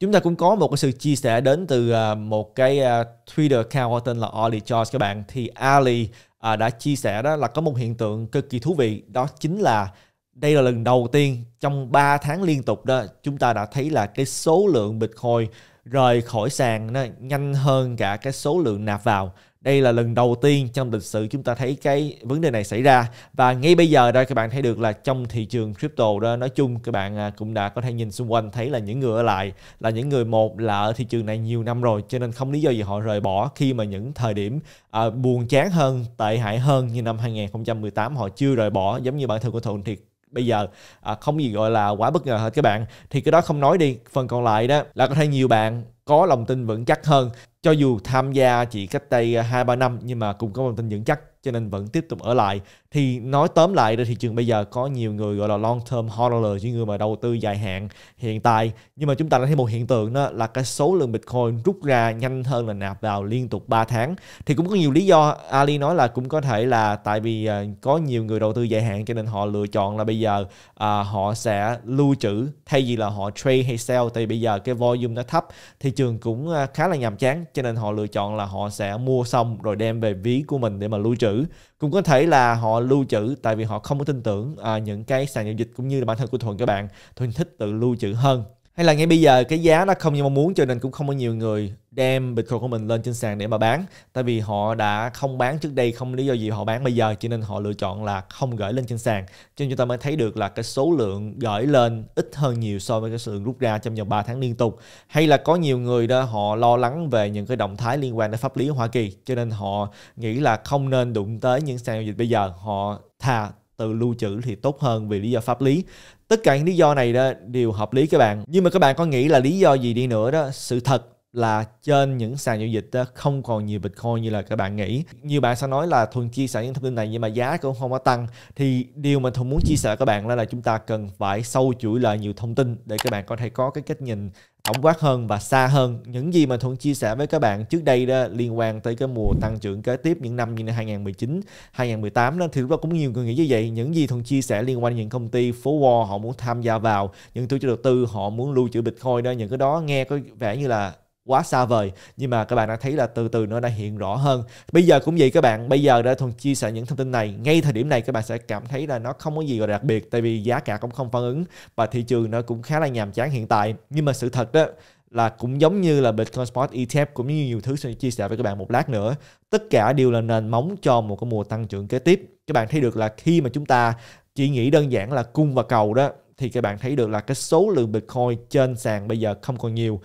chúng ta cũng có một cái sự chia sẻ đến từ à, một cái à, Twitter account có tên là ali George các bạn thì Ali à, đã chia sẻ đó là có một hiện tượng cực kỳ thú vị đó chính là đây là lần đầu tiên trong 3 tháng liên tục đó chúng ta đã thấy là cái số lượng Bitcoin rời khỏi sàn nó nhanh hơn cả cái số lượng nạp vào đây là lần đầu tiên trong lịch sử chúng ta thấy cái vấn đề này xảy ra và ngay bây giờ đây các bạn thấy được là trong thị trường crypto đó nói chung các bạn à, cũng đã có thể nhìn xung quanh thấy là những người ở lại là những người một là ở thị trường này nhiều năm rồi cho nên không lý do gì họ rời bỏ khi mà những thời điểm à, buồn chán hơn tệ hại hơn như năm 2018 họ chưa rời bỏ giống như bản thân của thuận thì bây giờ à, không gì gọi là quá bất ngờ hết các bạn thì cái đó không nói đi phần còn lại đó là có thể nhiều bạn có lòng tin vững chắc hơn cho dù tham gia chỉ cách đây 2 à, 3 năm nhưng mà cũng có một tin vững chắc cho nên vẫn tiếp tục ở lại. Thì nói tóm lại trên thị trường bây giờ có nhiều người gọi là long term holder những người mà đầu tư dài hạn hiện tại. Nhưng mà chúng ta đã thấy một hiện tượng đó là cái số lượng Bitcoin rút ra nhanh hơn là nạp vào liên tục 3 tháng. Thì cũng có nhiều lý do Ali nói là cũng có thể là tại vì à, có nhiều người đầu tư dài hạn cho nên họ lựa chọn là bây giờ à, họ sẽ lưu trữ thay vì là họ trade hay sell thì bây giờ cái volume nó thấp thị trường cũng à, khá là nhàm chán cho nên họ lựa chọn là họ sẽ mua xong rồi đem về ví của mình để mà lưu trữ cũng có thể là họ lưu trữ tại vì họ không có tin tưởng à, những cái sàn giao dịch cũng như là bản thân của thuận các bạn thuận thích tự lưu trữ hơn hay là ngay bây giờ cái giá nó không như mong muốn cho nên cũng không có nhiều người đem Bitcoin của mình lên trên sàn để mà bán tại vì họ đã không bán trước đây không lý do gì họ bán bây giờ cho nên họ lựa chọn là không gửi lên trên sàn cho nên chúng ta mới thấy được là cái số lượng gửi lên ít hơn nhiều so với cái số lượng rút ra trong vòng 3 tháng liên tục hay là có nhiều người đó họ lo lắng về những cái động thái liên quan đến pháp lý Hoa Kỳ cho nên họ nghĩ là không nên đụng tới những sàn giao dịch bây giờ họ thà từ lưu trữ thì tốt hơn vì lý do pháp lý tất cả những lý do này đó đều hợp lý các bạn nhưng mà các bạn có nghĩ là lý do gì đi nữa đó sự thật là trên những sàn giao dịch không còn nhiều Bitcoin như là các bạn nghĩ. Nhiều bạn sẽ nói là Thuần chia sẻ những thông tin này nhưng mà giá cũng không có tăng. Thì điều mà Thuần muốn chia sẻ các bạn là, là chúng ta cần phải sâu chuỗi lại nhiều thông tin để các bạn có thể có cái cách nhìn tổng quát hơn và xa hơn những gì mà Thuận chia sẻ với các bạn trước đây đó liên quan tới cái mùa tăng trưởng kế tiếp những năm như 2019, 2018 đó thì lúc đó cũng nhiều người nghĩ như vậy những gì Thuận chia sẻ liên quan những công ty phố Wall họ muốn tham gia vào những tổ chức đầu tư họ muốn lưu trữ Bitcoin đó những cái đó nghe có vẻ như là quá xa vời nhưng mà các bạn đã thấy là từ từ nó đã hiện rõ hơn bây giờ cũng vậy các bạn bây giờ đã thuần chia sẻ những thông tin này ngay thời điểm này các bạn sẽ cảm thấy là nó không có gì gọi là đặc biệt tại vì giá cả cũng không phản ứng và thị trường nó cũng khá là nhàm chán hiện tại nhưng mà sự thật đó là cũng giống như là Bitcoin Spot ETF cũng như nhiều thứ sẽ chia sẻ với các bạn một lát nữa tất cả đều là nền móng cho một cái mùa tăng trưởng kế tiếp các bạn thấy được là khi mà chúng ta chỉ nghĩ đơn giản là cung và cầu đó thì các bạn thấy được là cái số lượng Bitcoin trên sàn bây giờ không còn nhiều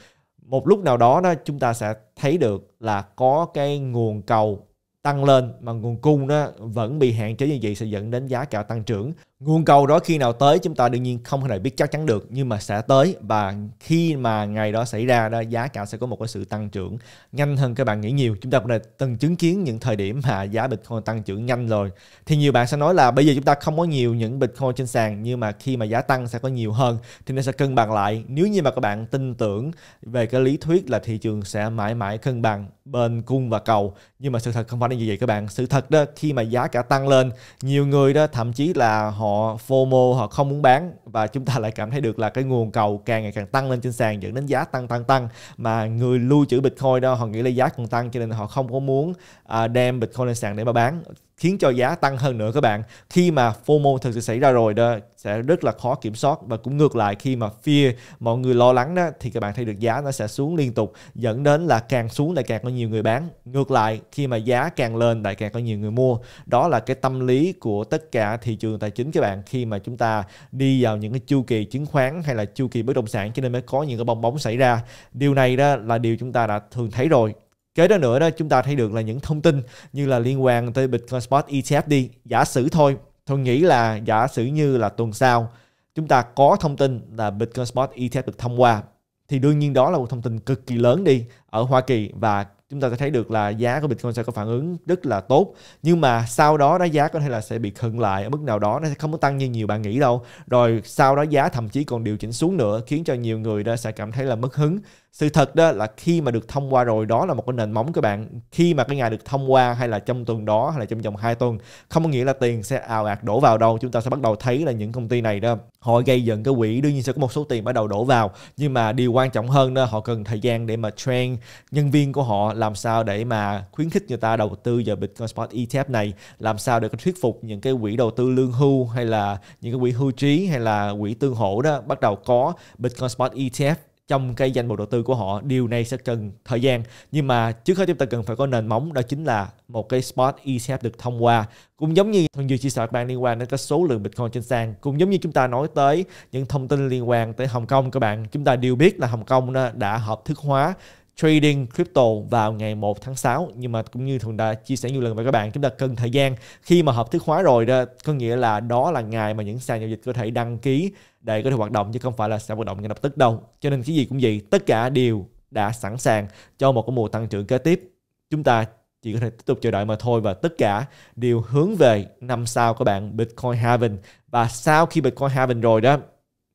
một lúc nào đó đó chúng ta sẽ thấy được là có cái nguồn cầu tăng lên mà nguồn cung nó vẫn bị hạn chế như vậy sẽ dẫn đến giá cả tăng trưởng nguồn cầu đó khi nào tới chúng ta đương nhiên không thể biết chắc chắn được nhưng mà sẽ tới và khi mà ngày đó xảy ra đó giá cả sẽ có một cái sự tăng trưởng nhanh hơn các bạn nghĩ nhiều chúng ta cũng đã từng chứng kiến những thời điểm mà giá bitcoin tăng trưởng nhanh rồi thì nhiều bạn sẽ nói là bây giờ chúng ta không có nhiều những bitcoin trên sàn nhưng mà khi mà giá tăng sẽ có nhiều hơn thì nó sẽ cân bằng lại nếu như mà các bạn tin tưởng về cái lý thuyết là thị trường sẽ mãi mãi cân bằng bên cung và cầu nhưng mà sự thật không phải như vậy các bạn sự thật đó khi mà giá cả tăng lên nhiều người đó thậm chí là họ họ FOMO họ không muốn bán và chúng ta lại cảm thấy được là cái nguồn cầu càng ngày càng tăng lên trên sàn dẫn đến giá tăng tăng tăng mà người lưu trữ Bitcoin đó họ nghĩ là giá còn tăng cho nên họ không có muốn à, đem Bitcoin lên sàn để mà bán khiến cho giá tăng hơn nữa các bạn khi mà FOMO thực sự xảy ra rồi đó sẽ rất là khó kiểm soát và cũng ngược lại khi mà fear mọi người lo lắng đó thì các bạn thấy được giá nó sẽ xuống liên tục dẫn đến là càng xuống lại càng có nhiều người bán ngược lại khi mà giá càng lên lại càng có nhiều người mua đó là cái tâm lý của tất cả thị trường tài chính các bạn khi mà chúng ta đi vào những cái chu kỳ chứng khoán hay là chu kỳ bất động sản cho nên mới có những cái bong bóng xảy ra điều này đó là điều chúng ta đã thường thấy rồi Kế đó nữa đó chúng ta thấy được là những thông tin như là liên quan tới Bitcoin Spot ETF đi. Giả sử thôi, tôi nghĩ là giả sử như là tuần sau chúng ta có thông tin là Bitcoin Spot ETF được thông qua thì đương nhiên đó là một thông tin cực kỳ lớn đi ở Hoa Kỳ và chúng ta có thấy được là giá của Bitcoin sẽ có phản ứng rất là tốt nhưng mà sau đó đó giá có thể là sẽ bị khựng lại ở mức nào đó nó sẽ không có tăng như nhiều bạn nghĩ đâu rồi sau đó giá thậm chí còn điều chỉnh xuống nữa khiến cho nhiều người đó sẽ cảm thấy là mất hứng sự thật đó là khi mà được thông qua rồi đó là một cái nền móng các bạn khi mà cái ngày được thông qua hay là trong tuần đó hay là trong vòng 2 tuần không có nghĩa là tiền sẽ ào ạt đổ vào đâu chúng ta sẽ bắt đầu thấy là những công ty này đó họ gây dựng cái quỹ đương nhiên sẽ có một số tiền bắt đầu đổ vào nhưng mà điều quan trọng hơn đó họ cần thời gian để mà train nhân viên của họ làm sao để mà khuyến khích người ta đầu tư vào Bitcoin Spot ETF này làm sao để có thuyết phục những cái quỹ đầu tư lương hưu hay là những cái quỹ hưu trí hay là quỹ tương hỗ đó bắt đầu có Bitcoin Spot ETF trong cái danh mục đầu tư của họ điều này sẽ cần thời gian nhưng mà trước hết chúng ta cần phải có nền móng đó chính là một cái spot ETF được thông qua cũng giống như thông dư chia sẻ các bạn liên quan đến cái số lượng bitcoin trên sàn cũng giống như chúng ta nói tới những thông tin liên quan tới Hồng Kông các bạn chúng ta đều biết là Hồng Kông đã hợp thức hóa trading crypto vào ngày 1 tháng 6 nhưng mà cũng như thường đã chia sẻ nhiều lần với các bạn chúng ta cần thời gian khi mà hợp thức hóa rồi đó có nghĩa là đó là ngày mà những sàn giao dịch có thể đăng ký để có thể hoạt động chứ không phải là sẽ hoạt động ngay lập tức đâu cho nên cái gì cũng vậy tất cả đều đã sẵn sàng cho một cái mùa tăng trưởng kế tiếp chúng ta chỉ có thể tiếp tục chờ đợi mà thôi và tất cả đều hướng về năm sau các bạn Bitcoin Haven và sau khi Bitcoin Haven rồi đó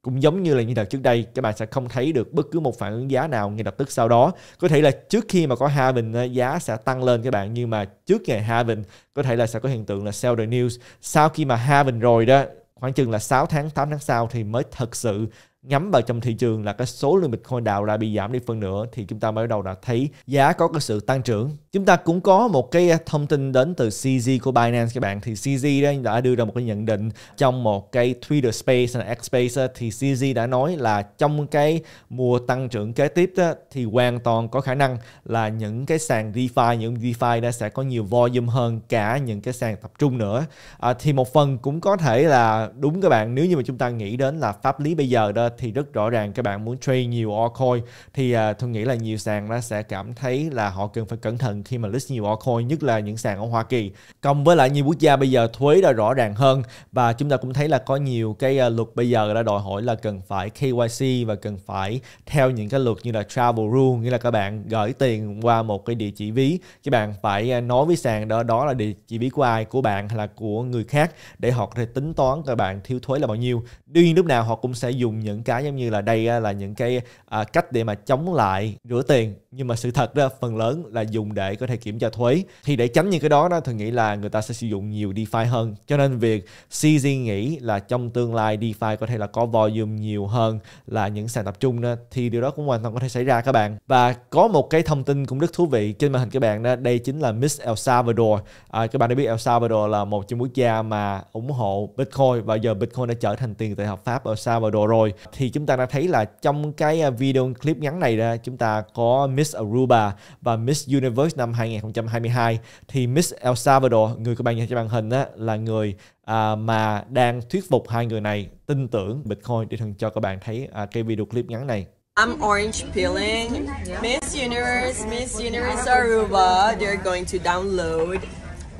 cũng giống như là như đợt trước đây các bạn sẽ không thấy được bất cứ một phản ứng giá nào ngay lập tức sau đó có thể là trước khi mà có bình giá sẽ tăng lên các bạn nhưng mà trước ngày bình có thể là sẽ có hiện tượng là sell the news sau khi mà bình rồi đó khoảng chừng là 6 tháng 8 tháng sau thì mới thật sự nhắm vào trong thị trường là cái số lượng Bitcoin đào ra bị giảm đi phần nữa thì chúng ta mới đầu đã thấy giá có cái sự tăng trưởng Chúng ta cũng có một cái thông tin đến từ CZ của Binance các bạn thì CZ đã đưa ra một cái nhận định trong một cái Twitter Space hay X Space thì CZ đã nói là trong cái mùa tăng trưởng kế tiếp đó, thì hoàn toàn có khả năng là những cái sàn DeFi những DeFi đã sẽ có nhiều volume hơn cả những cái sàn tập trung nữa à, thì một phần cũng có thể là đúng các bạn nếu như mà chúng ta nghĩ đến là pháp lý bây giờ đó thì rất rõ ràng các bạn muốn trade nhiều altcoin thì à, tôi nghĩ là nhiều sàn nó sẽ cảm thấy là họ cần phải cẩn thận khi mà list nhiều altcoin nhất là những sàn ở Hoa Kỳ. Cộng với lại nhiều quốc gia bây giờ thuế đã rõ ràng hơn và chúng ta cũng thấy là có nhiều cái à, luật bây giờ đã đòi hỏi là cần phải KYC và cần phải theo những cái luật như là travel rule nghĩa là các bạn gửi tiền qua một cái địa chỉ ví các bạn phải à, nói với sàn đó đó là địa chỉ ví của ai của bạn hay là của người khác để họ có thể tính toán các bạn thiếu thuế là bao nhiêu. tuy nhiên lúc nào họ cũng sẽ dùng những cái giống như là đây là những cái à, cách để mà chống lại rửa tiền nhưng mà sự thật ra phần lớn là dùng để có thể kiểm tra thuế thì để tránh những cái đó đó tôi nghĩ là người ta sẽ sử dụng nhiều DeFi hơn cho nên việc CZ nghĩ là trong tương lai DeFi có thể là có volume nhiều hơn là những sàn tập trung đó thì điều đó cũng hoàn toàn có thể xảy ra các bạn và có một cái thông tin cũng rất thú vị trên màn hình các bạn đó đây chính là Miss El Salvador à, các bạn đã biết El Salvador là một trong quốc gia mà ủng hộ Bitcoin và giờ Bitcoin đã trở thành tiền tệ hợp pháp ở Salvador rồi thì chúng ta đã thấy là trong cái à, video clip ngắn này đó chúng ta có Miss Miss Aruba và Miss Universe năm 2022 thì Miss El Salvador người các bạn nhìn trên màn hình á, là người à, mà đang thuyết phục hai người này tin tưởng Bitcoin để thần cho các bạn thấy à, cái video clip ngắn này. I'm orange peeling. Miss Universe, Miss Universe Aruba, they're going to download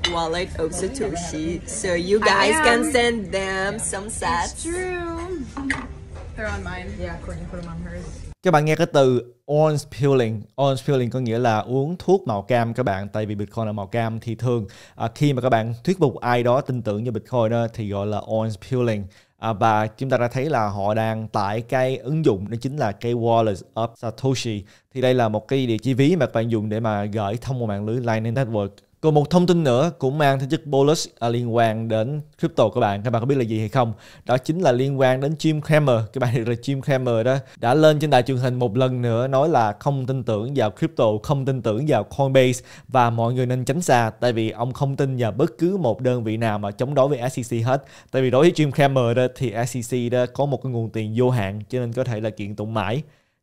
wallet of So you guys can send them some sats. It's true. They're on mine. Yeah, Courtney put them on hers các bạn nghe cái từ orange peeling orange peeling có nghĩa là uống thuốc màu cam các bạn tại vì bitcoin là màu cam thì thường à, khi mà các bạn thuyết phục ai đó tin tưởng cho bitcoin đó thì gọi là orange peeling à, và chúng ta đã thấy là họ đang tải cái ứng dụng đó chính là cái wallet of satoshi thì đây là một cái địa chỉ ví mà các bạn dùng để mà gửi thông qua mạng lưới lightning network còn một thông tin nữa cũng mang theo chất bolus à, liên quan đến crypto các bạn. Các bạn có biết là gì hay không? Đó chính là liên quan đến Jim Cramer. Các bạn được là Jim Cramer đó đã lên trên đài truyền hình một lần nữa nói là không tin tưởng vào crypto, không tin tưởng vào Coinbase và mọi người nên tránh xa tại vì ông không tin vào bất cứ một đơn vị nào mà chống đối với SEC hết. Tại vì đối với Jim Cramer đó thì SEC đó có một cái nguồn tiền vô hạn cho nên có thể là kiện tụng mãi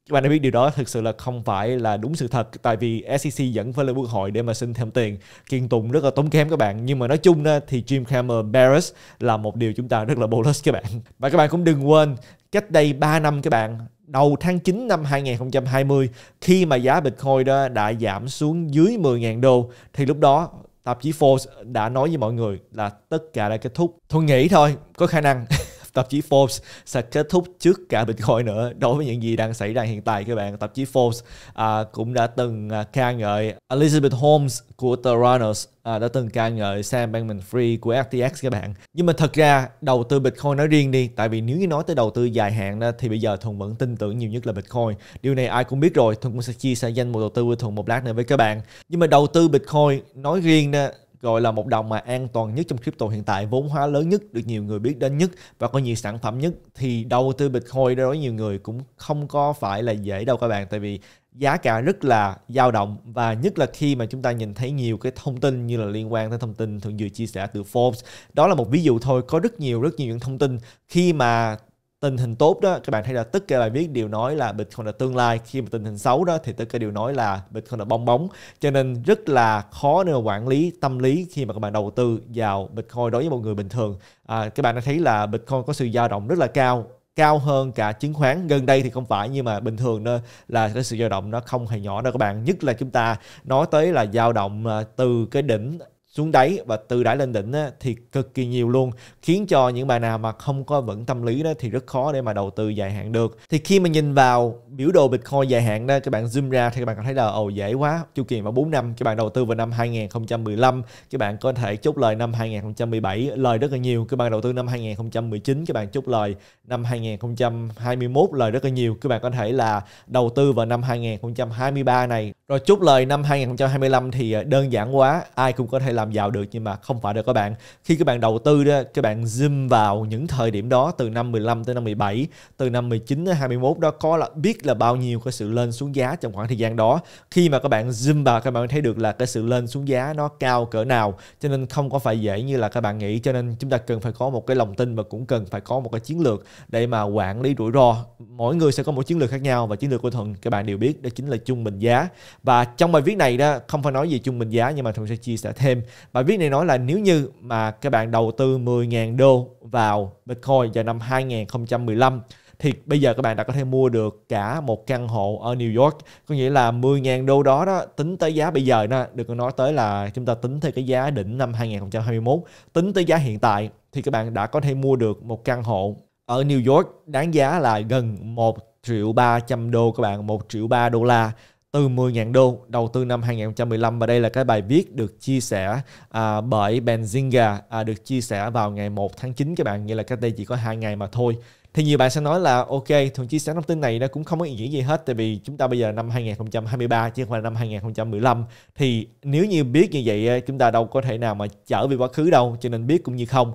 các bạn đã biết điều đó thực sự là không phải là đúng sự thật tại vì SEC vẫn phải lên quốc hội để mà xin thêm tiền kiện tụng rất là tốn kém các bạn nhưng mà nói chung đó, thì Jim Cramer Barris là một điều chúng ta rất là bullish các bạn và các bạn cũng đừng quên cách đây 3 năm các bạn đầu tháng 9 năm 2020 khi mà giá Bitcoin đó đã giảm xuống dưới 10.000 đô thì lúc đó tạp chí Forbes đã nói với mọi người là tất cả đã kết thúc. Tôi nghĩ thôi, có khả năng tạp chí Forbes sẽ kết thúc trước cả Bitcoin nữa đối với những gì đang xảy ra hiện tại các bạn. Tạp chí Forbes à, cũng đã từng à, ca ngợi Elizabeth Holmes của Theranos à, đã từng ca ngợi Sam Bankman-Fried của FTX các bạn. Nhưng mà thật ra đầu tư Bitcoin nói riêng đi, tại vì nếu như nói tới đầu tư dài hạn đó, thì bây giờ Thuận vẫn tin tưởng nhiều nhất là Bitcoin. Điều này ai cũng biết rồi, Thuận cũng sẽ chia sẻ danh một đầu tư với Thuận một lát nữa với các bạn. Nhưng mà đầu tư Bitcoin nói riêng đó, gọi là một đồng mà an toàn nhất trong crypto hiện tại vốn hóa lớn nhất được nhiều người biết đến nhất và có nhiều sản phẩm nhất thì đầu tư bitcoin đối với nhiều người cũng không có phải là dễ đâu các bạn tại vì giá cả rất là dao động và nhất là khi mà chúng ta nhìn thấy nhiều cái thông tin như là liên quan tới thông tin thường vừa chia sẻ từ Forbes đó là một ví dụ thôi có rất nhiều rất nhiều những thông tin khi mà tình hình tốt đó các bạn thấy là tất cả bài viết đều nói là Bitcoin là tương lai khi mà tình hình xấu đó thì tất cả đều nói là Bitcoin là bong bóng cho nên rất là khó để quản lý tâm lý khi mà các bạn đầu tư vào Bitcoin đối với một người bình thường à, các bạn đã thấy là Bitcoin có sự dao động rất là cao cao hơn cả chứng khoán gần đây thì không phải nhưng mà bình thường đó là cái sự dao động nó không hề nhỏ đâu các bạn nhất là chúng ta nói tới là dao động à, từ cái đỉnh xuống đáy và từ đáy lên đỉnh thì cực kỳ nhiều luôn khiến cho những bạn nào mà không có vững tâm lý đó thì rất khó để mà đầu tư dài hạn được thì khi mà nhìn vào biểu đồ Bitcoin dài hạn đó các bạn zoom ra thì các bạn có thấy là ồ dễ quá chu kỳ vào 4 năm các bạn đầu tư vào năm 2015 các bạn có thể chốt lời năm 2017 lời rất là nhiều các bạn đầu tư năm 2019 các bạn chốt lời năm 2021 lời rất là nhiều các bạn có thể là đầu tư vào năm 2023 này rồi chốt lời năm 2025 thì ờ, đơn giản quá ai cũng có thể làm làm giàu được nhưng mà không phải đâu các bạn khi các bạn đầu tư đó các bạn zoom vào những thời điểm đó từ năm 15 tới năm 17 từ năm 19 tới 21 đó có là biết là bao nhiêu cái sự lên xuống giá trong khoảng thời gian đó khi mà các bạn zoom vào các bạn thấy được là cái sự lên xuống giá nó cao cỡ nào cho nên không có phải dễ như là các bạn nghĩ cho nên chúng ta cần phải có một cái lòng tin và cũng cần phải có một cái chiến lược để mà quản lý rủi ro mỗi người sẽ có một chiến lược khác nhau và chiến lược của thuận các bạn đều biết đó chính là trung bình giá và trong bài viết này đó không phải nói về trung bình giá nhưng mà thuận sẽ chia sẻ thêm Bài viết này nói là nếu như mà các bạn đầu tư 10.000 đô vào Bitcoin vào năm 2015 thì bây giờ các bạn đã có thể mua được cả một căn hộ ở New York. Có nghĩa là 10.000 đô đó đó tính tới giá bây giờ nè được nói tới là chúng ta tính theo cái giá đỉnh năm 2021, tính tới giá hiện tại thì các bạn đã có thể mua được một căn hộ ở New York đáng giá là gần 1 triệu 300 đô các bạn, 1 triệu 3 đô la từ 10.000 đô đầu tư năm 2015 và đây là cái bài viết được chia sẻ à, bởi Benzinga à, được chia sẻ vào ngày 1 tháng 9 các bạn nghĩa là cách đây chỉ có hai ngày mà thôi thì nhiều bạn sẽ nói là ok thường chia sẻ thông tin này nó cũng không có ý nghĩa gì hết tại vì chúng ta bây giờ năm 2023 chứ không phải năm 2015 thì nếu như biết như vậy chúng ta đâu có thể nào mà trở về quá khứ đâu cho nên biết cũng như không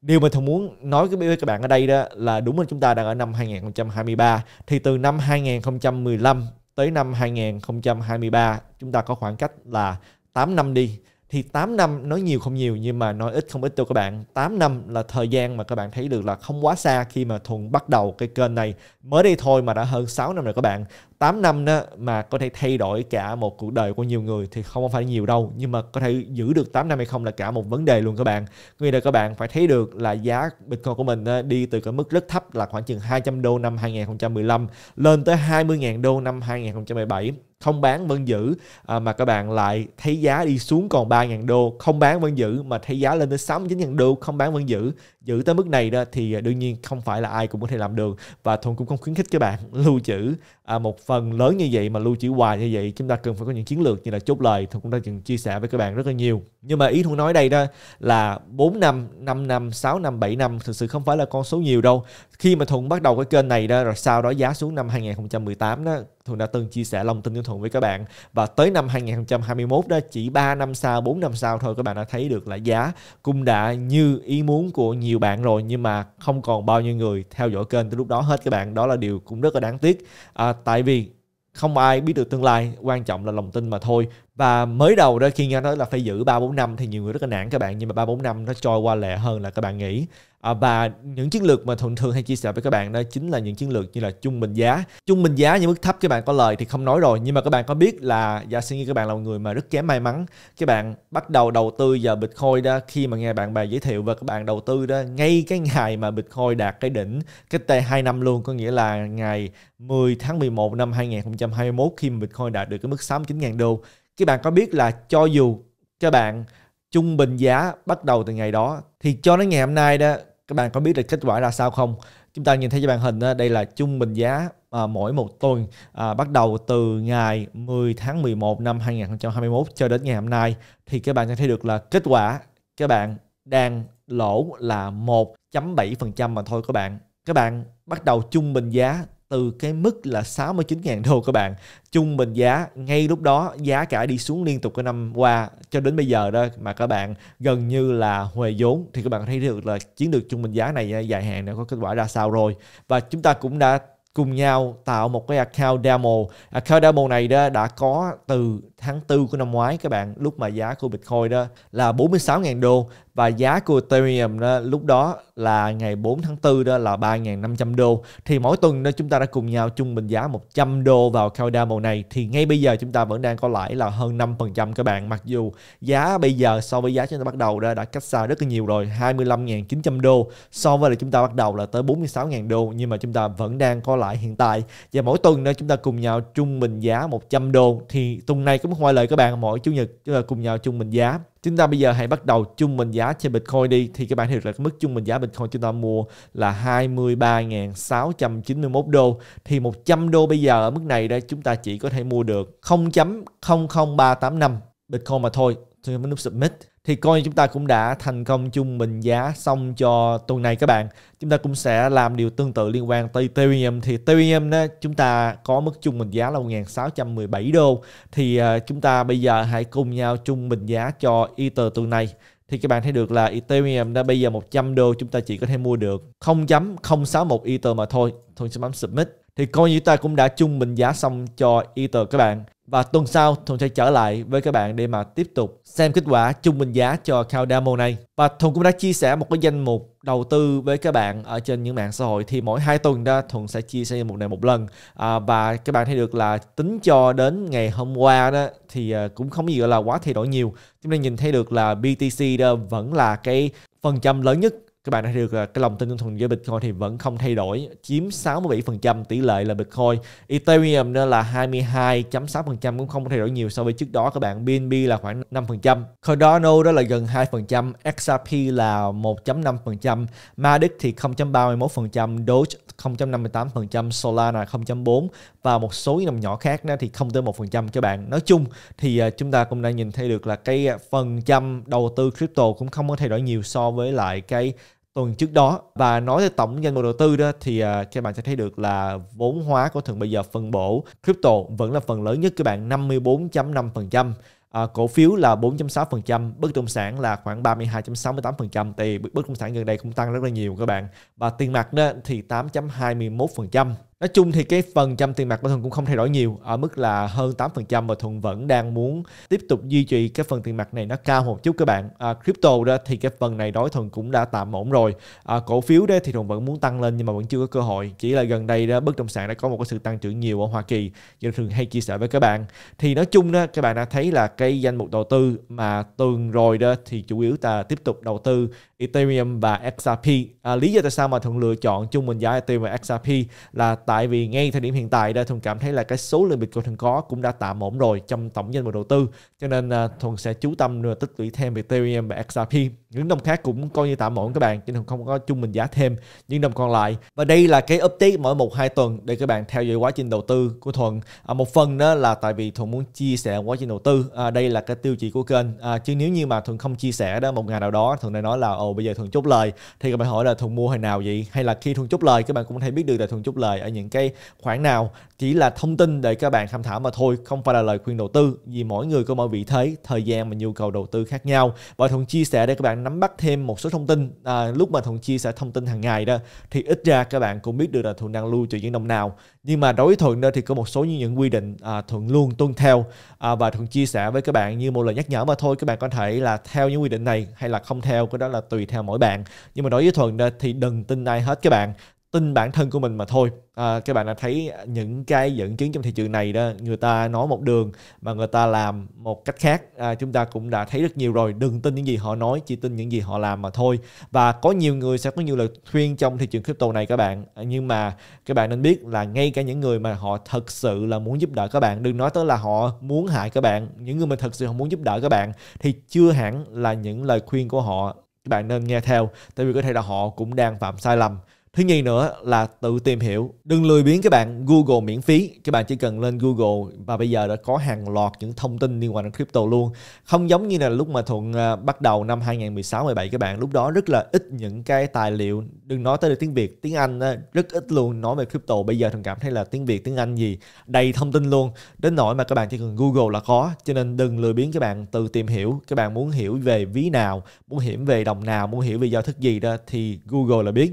Điều mà thường muốn nói với các bạn ở đây đó là đúng là chúng ta đang ở năm 2023 thì từ năm 2015 tới năm 2023 chúng ta có khoảng cách là 8 năm đi thì 8 năm nói nhiều không nhiều nhưng mà nói ít không ít đâu các bạn 8 năm là thời gian mà các bạn thấy được là không quá xa khi mà Thuần bắt đầu cái kênh này mới đây thôi mà đã hơn 6 năm rồi các bạn 8 năm đó mà có thể thay đổi cả một cuộc đời của nhiều người thì không phải nhiều đâu nhưng mà có thể giữ được 8 năm hay không là cả một vấn đề luôn các bạn nghĩa là các bạn phải thấy được là giá Bitcoin của mình đi từ cái mức rất thấp là khoảng chừng 200 đô năm 2015 lên tới 20.000 đô năm 2017 không bán vẫn giữ à, mà các bạn lại thấy giá đi xuống còn 3.000 đô không bán vẫn giữ mà thấy giá lên tới 69.000 đô không bán vẫn giữ giữ tới mức này đó thì à, đương nhiên không phải là ai cũng có thể làm được và thuận cũng không khuyến khích các bạn lưu trữ à, một phần lớn như vậy mà lưu trữ hoài như vậy chúng ta cần phải có những chiến lược như là chốt lời thuận cũng đã từng chia sẻ với các bạn rất là nhiều nhưng mà ý thuận nói đây đó là 4 năm 5 năm 6 năm 7 năm thực sự không phải là con số nhiều đâu khi mà thuận bắt đầu cái kênh này đó rồi sau đó giá xuống năm 2018 đó Thuận đã từng chia sẻ lòng tin của Thuận với các bạn và tới năm 2021 đó chỉ 3 năm sau 4 năm sau thôi các bạn đã thấy được là giá cũng đã như ý muốn của nhiều bạn rồi nhưng mà không còn bao nhiêu người theo dõi kênh tới lúc đó hết các bạn đó là điều cũng rất là đáng tiếc à, tại vì không ai biết được tương lai quan trọng là lòng tin mà thôi và mới đầu đó khi nghe nói là phải giữ 3 4 năm thì nhiều người rất là nản các bạn nhưng mà 3 4 năm nó trôi qua lẹ hơn là các bạn nghĩ. À, và những chiến lược mà thường thường hay chia sẻ với các bạn đó chính là những chiến lược như là trung bình giá. Trung bình giá những mức thấp các bạn có lời thì không nói rồi nhưng mà các bạn có biết là giả sử như các bạn là một người mà rất kém may mắn, các bạn bắt đầu đầu tư vào Bitcoin đó khi mà nghe bạn bè giới thiệu và các bạn đầu tư đó ngay cái ngày mà Bitcoin đạt cái đỉnh cái t 2 năm luôn có nghĩa là ngày 10 tháng 11 năm 2021 khi mà Bitcoin đạt được cái mức 69.000 đô các bạn có biết là cho dù các bạn trung bình giá bắt đầu từ ngày đó thì cho đến ngày hôm nay đó các bạn có biết được kết quả ra sao không chúng ta nhìn thấy cho màn hình đó, đây là trung bình giá à, mỗi một tuần à, bắt đầu từ ngày 10 tháng 11 năm 2021 cho đến ngày hôm nay thì các bạn sẽ thấy được là kết quả các bạn đang lỗ là 1.7% mà thôi các bạn. Các bạn bắt đầu trung bình giá từ cái mức là 69.000 đô các bạn trung bình giá ngay lúc đó giá cả đi xuống liên tục cái năm qua cho đến bây giờ đó mà các bạn gần như là huề vốn thì các bạn thấy được là chiến lược trung bình giá này à, dài hạn đã có kết quả ra sao rồi và chúng ta cũng đã cùng nhau tạo một cái account demo. Account demo này đó đã có từ tháng 4 của năm ngoái các bạn lúc mà giá của Bitcoin đó là 46.000 đô và giá của Ethereum đó, lúc đó là ngày 4 tháng 4 đó là 3.500 đô thì mỗi tuần đó chúng ta đã cùng nhau trung bình giá 100 đô vào Cardano này thì ngay bây giờ chúng ta vẫn đang có lãi là hơn 5% các bạn mặc dù giá bây giờ so với giá chúng ta bắt đầu đã, đã cách xa rất là nhiều rồi 25.900 đô so với là chúng ta bắt đầu là tới 46.000 đô nhưng mà chúng ta vẫn đang có lãi hiện tại và mỗi tuần đó chúng ta cùng nhau trung bình giá 100 đô thì tuần này cũng không lời các bạn mỗi chủ nhật chúng ta cùng nhau trung bình giá chúng ta bây giờ hãy bắt đầu trung bình giá trên Bitcoin đi thì các bạn hiểu là cái mức trung bình giá Bitcoin chúng ta mua là 23.691 đô thì 100 đô bây giờ ở mức này đây chúng ta chỉ có thể mua được 0.00385 Bitcoin mà thôi tôi nhấn nút submit thì coi như chúng ta cũng đã thành công chung bình giá xong cho tuần này các bạn chúng ta cũng sẽ làm điều tương tự liên quan tới Ethereum thì Ethereum đó, chúng ta có mức chung bình giá là 1617 đô thì ờ, chúng ta bây giờ hãy cùng nhau chung bình giá cho Ether tuần này thì các bạn thấy được là Ethereum đã bây giờ 100 đô chúng ta chỉ có thể mua được 0.061 Ether mà thôi. Thôi sẽ bấm submit. Thì coi như ta cũng đã chung bình giá xong cho Ether các bạn. Và tuần sau, Thuận sẽ trở lại với các bạn để mà tiếp tục xem kết quả trung bình giá cho Cao Damo này. Và Thuận cũng đã chia sẻ một cái danh mục đầu tư với các bạn ở trên những mạng xã hội thì mỗi hai tuần đó Thuận sẽ chia sẻ một này một lần à, và các bạn thấy được là tính cho đến ngày hôm qua đó thì à, cũng không gì gọi là quá thay đổi nhiều chúng ta nhìn thấy được là BTC đó vẫn là cái phần trăm lớn nhất các bạn đã thấy được à, cái lòng tin đơn thuần với Bitcoin thì vẫn không thay đổi chiếm 67% tỷ lệ là Bitcoin Ethereum nữa là 22.6% cũng không thay đổi nhiều so với trước đó các bạn BNB là khoảng 5% Cardano đó là gần 2% XRP là 1.5% Matic thì 0.31% Doge 0.58%, Solana 0.4 và một số dòng nhỏ khác thì không tới 1% các bạn. Nói chung thì à, chúng ta cũng đã nhìn thấy được là cái phần trăm đầu tư crypto cũng không có thay đổi nhiều so với lại cái tuần trước đó và nói về tổng danh mục đầu tư đó thì à, các bạn sẽ thấy được là vốn hóa của thường bây giờ phân bổ crypto vẫn là phần lớn nhất các bạn 54.5% À, cổ phiếu là 4.6%, bất động sản là khoảng 32.68% thì bất động sản gần đây cũng tăng rất là nhiều các bạn. Và tiền mặt đó thì 8.21%. Nói chung thì cái phần trăm tiền mặt của Thuận cũng không thay đổi nhiều ở mức là hơn 8% và Thuận vẫn đang muốn tiếp tục duy trì cái phần tiền mặt này nó cao một chút các bạn. À, crypto đó thì cái phần này đối Thuận cũng đã tạm ổn rồi. À, cổ phiếu đó thì Thuận vẫn muốn tăng lên nhưng mà vẫn chưa có cơ hội. Chỉ là gần đây đó bất động sản đã có một cái sự tăng trưởng nhiều ở Hoa Kỳ như thường hay chia sẻ với các bạn. Thì nói chung đó các bạn đã thấy là cái danh mục đầu tư mà tuần rồi đó thì chủ yếu ta tiếp tục đầu tư Ethereum và XRP. À, lý do tại sao mà Thuận lựa chọn chung mình giá Ethereum và XRP là tại vì ngay thời điểm hiện tại đây thùng cảm thấy là cái số lượng bitcoin có cũng đã tạm ổn rồi trong tổng danh mục đầu tư cho nên à, thùng sẽ chú tâm tích lũy thêm về Ethereum và XRP những đồng khác cũng coi như tạm ổn các bạn chứ không có chung mình giá thêm những đồng còn lại và đây là cái update mỗi một hai tuần để các bạn theo dõi quá trình đầu tư của thuận à, một phần đó là tại vì thuận muốn chia sẻ quá trình đầu tư à, đây là cái tiêu chí của kênh à, chứ nếu như mà thuận không chia sẻ đó một ngày nào đó thuận lại nói là ồ bây giờ thuận chốt lời thì các bạn hỏi là thuận mua hồi nào vậy hay là khi thuận chốt lời các bạn cũng thể biết được là thuận chốt lời ở những cái khoản nào chỉ là thông tin để các bạn tham khảo mà thôi không phải là lời khuyên đầu tư vì mỗi người có mỗi vị thế thời gian và nhu cầu đầu tư khác nhau và thuận chia sẻ để các bạn nắm bắt thêm một số thông tin à, lúc mà thuận chia sẻ thông tin hàng ngày đó thì ít ra các bạn cũng biết được là thuận đang lưu trữ những đồng nào nhưng mà đối với thuận đó thì có một số những quy định à, thuận luôn tuân theo à, và thuận chia sẻ với các bạn như một lời nhắc nhở mà thôi các bạn có thể là theo những quy định này hay là không theo cái đó là tùy theo mỗi bạn nhưng mà đối với thuận đó thì đừng tin ai hết các bạn tin bản thân của mình mà thôi à, các bạn đã thấy những cái dẫn chứng trong thị trường này đó người ta nói một đường mà người ta làm một cách khác à, chúng ta cũng đã thấy rất nhiều rồi đừng tin những gì họ nói chỉ tin những gì họ làm mà thôi và có nhiều người sẽ có nhiều lời khuyên trong thị trường crypto này các bạn à, nhưng mà các bạn nên biết là ngay cả những người mà họ thật sự là muốn giúp đỡ các bạn đừng nói tới là họ muốn hại các bạn những người mà thật sự họ muốn giúp đỡ các bạn thì chưa hẳn là những lời khuyên của họ các bạn nên nghe theo tại vì có thể là họ cũng đang phạm sai lầm Thứ nhì nữa là tự tìm hiểu. Đừng lười biến các bạn Google miễn phí. Các bạn chỉ cần lên Google và bây giờ đã có hàng loạt những thông tin liên quan đến crypto luôn. Không giống như là lúc mà Thuận à, bắt đầu năm 2016 17 các bạn, lúc đó rất là ít những cái tài liệu, đừng nói tới được tiếng Việt, tiếng Anh rất ít luôn nói về crypto. Bây giờ Thuận cảm thấy là tiếng Việt, tiếng Anh gì đầy thông tin luôn. Đến nỗi mà các bạn chỉ cần Google là có. Cho nên đừng lười biến các bạn tự tìm hiểu. Các bạn muốn hiểu về ví nào, muốn hiểu về đồng nào, muốn hiểu về giao thức gì đó thì Google là biết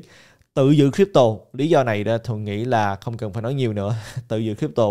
tự giữ crypto lý do này đó thuận nghĩ là không cần phải nói nhiều nữa tự giữ crypto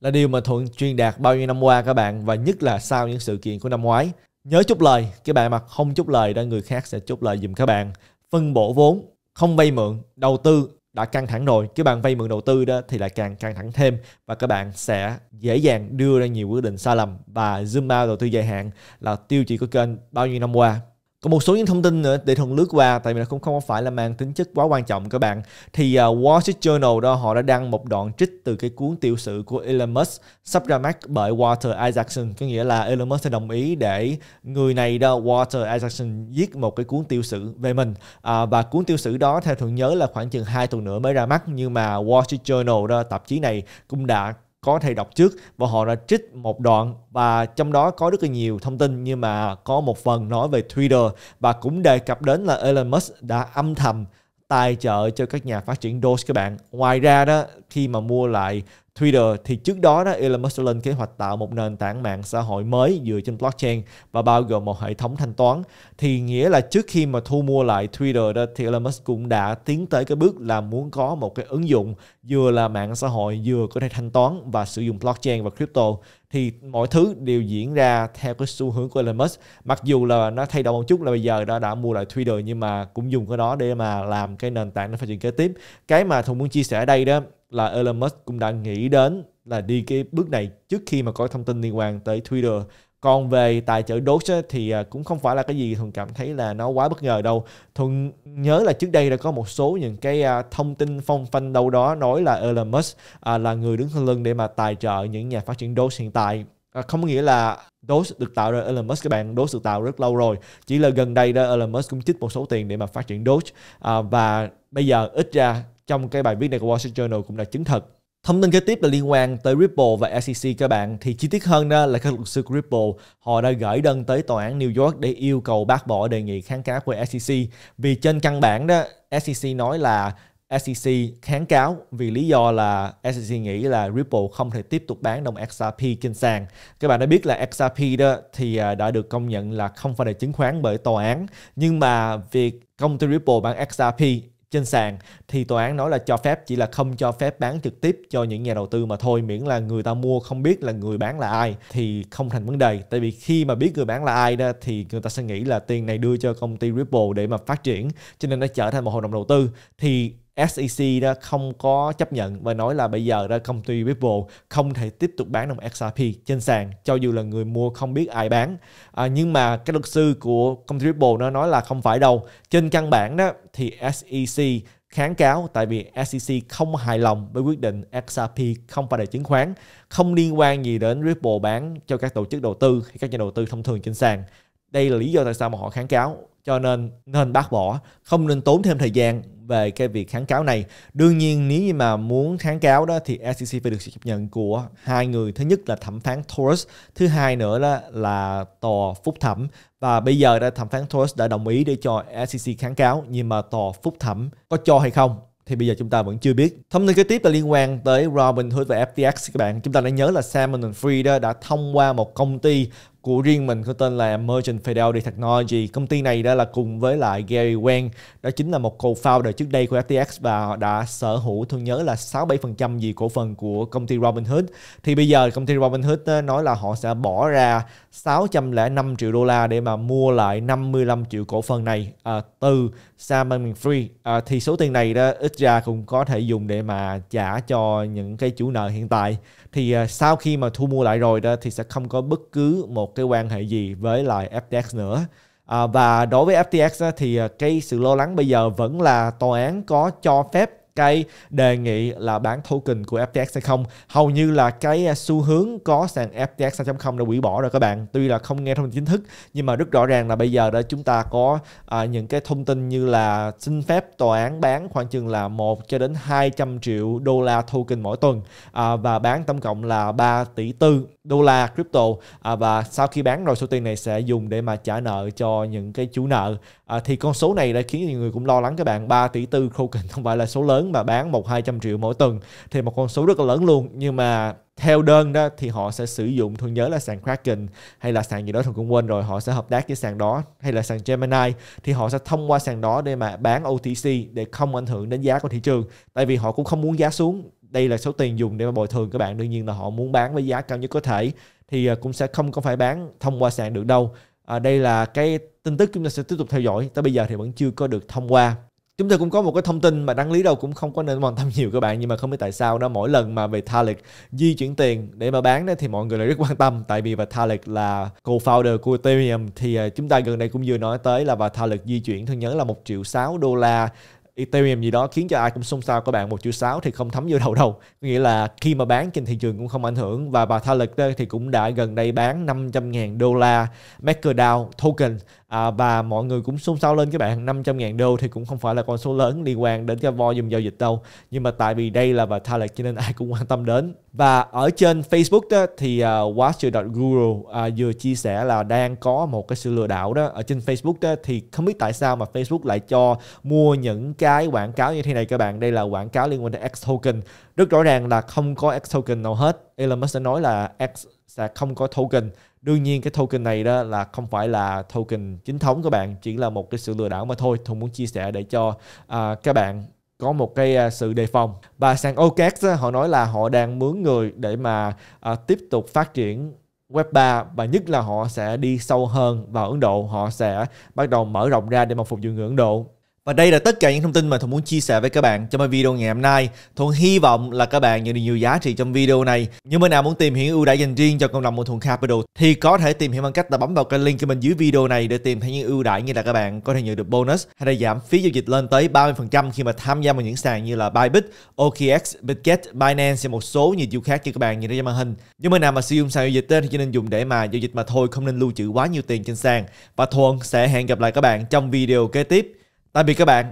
là điều mà thuận truyền đạt bao nhiêu năm qua các bạn và nhất là sau những sự kiện của năm ngoái nhớ chúc lời các bạn mà không chúc lời đó người khác sẽ chúc lời giùm các bạn phân bổ vốn không vay mượn đầu tư đã căng thẳng rồi các bạn vay mượn đầu tư đó thì lại càng căng thẳng thêm và các bạn sẽ dễ dàng đưa ra nhiều quyết định sai lầm và zoom out đầu tư dài hạn là tiêu chí của kênh bao nhiêu năm qua còn một số những thông tin nữa để thuận lướt qua tại vì nó không không phải là mang tính chất quá quan trọng các bạn thì uh, Wall Street Journal đó họ đã đăng một đoạn trích từ cái cuốn tiểu sử của Elon Musk sắp ra mắt bởi Walter Isaacson có nghĩa là Elon Musk sẽ đồng ý để người này đó Walter Isaacson viết một cái cuốn tiểu sử về mình à, và cuốn tiểu sử đó theo thường nhớ là khoảng chừng 2 tuần nữa mới ra mắt nhưng mà Wall Street Journal đó tạp chí này cũng đã có thầy đọc trước và họ đã trích một đoạn và trong đó có rất là nhiều thông tin nhưng mà có một phần nói về Twitter và cũng đề cập đến là Elon Musk đã âm thầm tài trợ cho các nhà phát triển Doge các bạn. Ngoài ra đó khi mà mua lại Twitter thì trước đó đó Elon Musk lên kế hoạch tạo một nền tảng mạng xã hội mới dựa trên blockchain và bao gồm một hệ thống thanh toán thì nghĩa là trước khi mà thu mua lại Twitter đó thì Elon Musk cũng đã tiến tới cái bước là muốn có một cái ứng dụng vừa là mạng xã hội vừa có thể thanh toán và sử dụng blockchain và crypto thì mọi thứ đều diễn ra theo cái xu hướng của Elon Musk mặc dù là nó thay đổi một chút là bây giờ đã đã mua lại Twitter nhưng mà cũng dùng cái đó để mà làm cái nền tảng nó phát triển kế tiếp cái mà Thùng muốn chia sẻ ở đây đó là Elon Musk cũng đã nghĩ đến là đi cái bước này trước khi mà có thông tin liên quan tới Twitter còn về tài trợ đốt thì à, cũng không phải là cái gì thuần cảm thấy là nó quá bất ngờ đâu thuần nhớ là trước đây đã có một số những cái à, thông tin phong phanh đâu đó nói là Elon Musk à, là người đứng sau lưng để mà tài trợ những nhà phát triển đốt hiện tại không có nghĩa là DOS được tạo ra Elon Musk các bạn DOS được tạo rất lâu rồi chỉ là gần đây đó Elon Musk cũng chích một số tiền để mà phát triển DOS và bây giờ ít ra trong cái bài viết này của Wall Street Journal cũng đã chứng thực. Thông tin kế tiếp là liên quan tới Ripple và SEC các bạn. Thì chi tiết hơn đó là các luật sư Ripple họ đã gửi đơn tới tòa án New York để yêu cầu bác bỏ đề nghị kháng cáo của SEC vì trên căn bản đó SEC nói là SEC kháng cáo vì lý do là SEC nghĩ là Ripple không thể tiếp tục bán đồng XRP trên sàn. Các bạn đã biết là XRP đó thì à, đã được công nhận là không phải là chứng khoán bởi tòa án, nhưng mà việc công ty Ripple bán XRP trên sàn thì tòa án nói là cho phép chỉ là không cho phép bán trực tiếp cho những nhà đầu tư mà thôi miễn là người ta mua không biết là người bán là ai thì không thành vấn đề tại vì khi mà biết người bán là ai đó thì người ta sẽ nghĩ là tiền này đưa cho công ty Ripple để mà phát triển cho nên nó trở thành một hợp đồng đầu tư thì SEC đó không có chấp nhận và nói là bây giờ đó công ty Ripple không thể tiếp tục bán đồng XRP trên sàn cho dù là người mua không biết ai bán à, nhưng mà cái luật sư của công ty Ripple nó nói là không phải đâu trên căn bản đó thì SEC kháng cáo tại vì SEC không hài lòng với quyết định XRP không phải là chứng khoán, không liên quan gì đến Ripple bán cho các tổ chức đầu tư hay các nhà đầu tư thông thường trên sàn. Đây là lý do tại sao mà họ kháng cáo cho nên nên bác bỏ không nên tốn thêm thời gian về cái việc kháng cáo này đương nhiên nếu như mà muốn kháng cáo đó thì SEC phải được sự chấp nhận của hai người thứ nhất là thẩm phán Torres thứ hai nữa là, là tòa phúc thẩm và bây giờ đã thẩm phán Torres đã đồng ý để cho SEC kháng cáo nhưng mà tòa phúc thẩm có cho hay không thì bây giờ chúng ta vẫn chưa biết. Thông tin kế tiếp là liên quan tới Robinhood và FTX các bạn. Chúng ta đã nhớ là Salmon and Free đó đã thông qua một công ty của riêng mình có tên là Merchant Fidelity Technology. Công ty này đó là cùng với lại Gary Wang, đó chính là một co-founder trước đây của FTX và đã sở hữu tôi nhớ là 6-7% gì cổ phần của công ty Robinhood. Thì bây giờ công ty Robinhood nói là họ sẽ bỏ ra 605 triệu đô la để mà mua lại 55 triệu cổ phần này à, từ Sam Bankman-Fried. À, thì số tiền này đó ít ra cũng có thể dùng để mà trả cho những cái chủ nợ hiện tại. Thì à, sau khi mà thu mua lại rồi đó thì sẽ không có bất cứ một một cái quan hệ gì với lại FTX nữa à, và đối với FTX thì à, cái sự lo lắng bây giờ vẫn là tòa án có cho phép cái đề nghị là bán token của FTX hay không hầu như là cái à, xu hướng có sàn FTX 2.0 đã hủy bỏ rồi các bạn tuy là không nghe thông tin chính thức nhưng mà rất rõ ràng là bây giờ đã chúng ta có à, những cái thông tin như là xin phép tòa án bán khoảng chừng là 1 cho đến 200 triệu đô la token mỗi tuần à, và bán tổng cộng là 3 tỷ tư đô la crypto à, và sau khi bán rồi số tiền này sẽ dùng để mà trả nợ cho những cái chủ nợ À, thì con số này đã khiến nhiều người cũng lo lắng các bạn 3 tỷ tư token không phải là số lớn mà bán một hai trăm triệu mỗi tuần thì một con số rất là lớn luôn nhưng mà theo đơn đó thì họ sẽ sử dụng thương nhớ là sàn Kraken hay là sàn gì đó thường cũng quên rồi họ sẽ hợp tác với sàn đó hay là sàn Gemini thì họ sẽ thông qua sàn đó để mà bán OTC để không ảnh hưởng đến giá của thị trường tại vì họ cũng không muốn giá xuống đây là số tiền dùng để mà bồi thường các bạn đương nhiên là họ muốn bán với giá cao nhất có thể thì à, cũng sẽ không có phải bán thông qua sàn được đâu à, đây là cái tin tức chúng ta sẽ tiếp tục theo dõi tới bây giờ thì vẫn chưa có được thông qua chúng ta cũng có một cái thông tin mà đáng lý đâu cũng không có nên quan tâm nhiều các bạn nhưng mà không biết tại sao đó mỗi lần mà về Vitalik di chuyển tiền để mà bán đó thì mọi người lại rất quan tâm tại vì Vitalik là co-founder của Ethereum thì à, chúng ta gần đây cũng vừa nói tới là Vitalik di chuyển thương nhớ là một triệu sáu đô la Ethereum gì đó khiến cho ai cũng xôn xao các bạn một triệu sáu thì không thấm vô đầu đâu nghĩa là khi mà bán trên thị trường cũng không ảnh hưởng và bà Vitalik thì cũng đã gần đây bán 500.000 đô la MakerDAO token à, và mọi người cũng xung sao lên các bạn 500 ngàn đô thì cũng không phải là con số lớn liên quan đến cái volume giao dịch đâu nhưng mà tại vì đây là và Vitalik cho nên ai cũng quan tâm đến và ở trên Facebook đó, thì uh, Watcher.guru uh, vừa chia sẻ là đang có một cái sự lừa đảo đó ở trên Facebook đó, thì không biết tại sao mà Facebook lại cho mua những cái quảng cáo như thế này các bạn đây là quảng cáo liên quan đến X token rất rõ ràng là không có X token nào hết Elon Musk đã nói là X sẽ không có token đương nhiên cái token này đó là không phải là token chính thống các bạn chỉ là một cái sự lừa đảo mà thôi thông muốn chia sẻ để cho à, các bạn có một cái à, sự đề phòng và sàn OKEx họ nói là họ đang mướn người để mà à, tiếp tục phát triển Web3 và nhất là họ sẽ đi sâu hơn vào Ấn Độ, họ sẽ bắt đầu mở rộng ra để mà phục vụ người Ấn Độ và đây là tất cả những thông tin mà Thuận muốn chia sẻ với các bạn trong video ngày hôm nay. Thuận hy vọng là các bạn nhận được nhiều giá trị trong video này. Những bên nào muốn tìm hiểu ưu đãi dành riêng cho cộng đồng của Thuận Capital thì có thể tìm hiểu bằng cách là bấm vào cái link của mình dưới video này để tìm thấy những ưu đãi như là các bạn có thể nhận được bonus hay là giảm phí giao dịch lên tới 30% khi mà tham gia vào những sàn như là Bybit, OKX, Bitget, Binance và một số nhiều chiêu khác cho các bạn nhìn thấy trên màn hình. Những bên nào mà sử dụng sàn giao dịch tên thì chỉ nên dùng để mà giao dịch mà thôi không nên lưu trữ quá nhiều tiền trên sàn. Và Thuận sẽ hẹn gặp lại các bạn trong video kế tiếp. Tạm biệt các bạn.